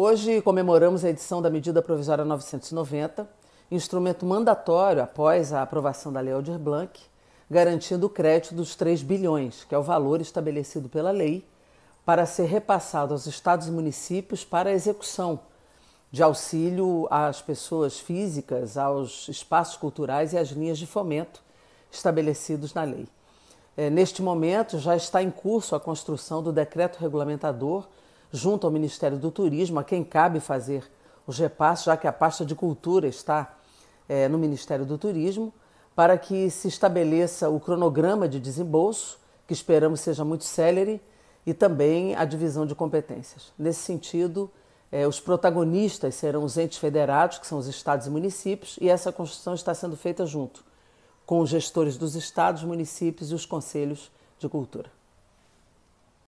Hoje comemoramos a edição da medida provisória 990, instrumento mandatório após a aprovação da Lei Aldir Blanc, garantindo o crédito dos 3 bilhões, que é o valor estabelecido pela lei, para ser repassado aos estados e municípios para a execução de auxílio às pessoas físicas, aos espaços culturais e às linhas de fomento estabelecidos na lei. É, neste momento, já está em curso a construção do decreto regulamentador junto ao Ministério do Turismo, a quem cabe fazer os repasses, já que a pasta de cultura está é, no Ministério do Turismo, para que se estabeleça o cronograma de desembolso, que esperamos seja muito célere, e também a divisão de competências. Nesse sentido, é, os protagonistas serão os entes federados, que são os estados e municípios, e essa construção está sendo feita junto com os gestores dos estados, municípios e os conselhos de cultura.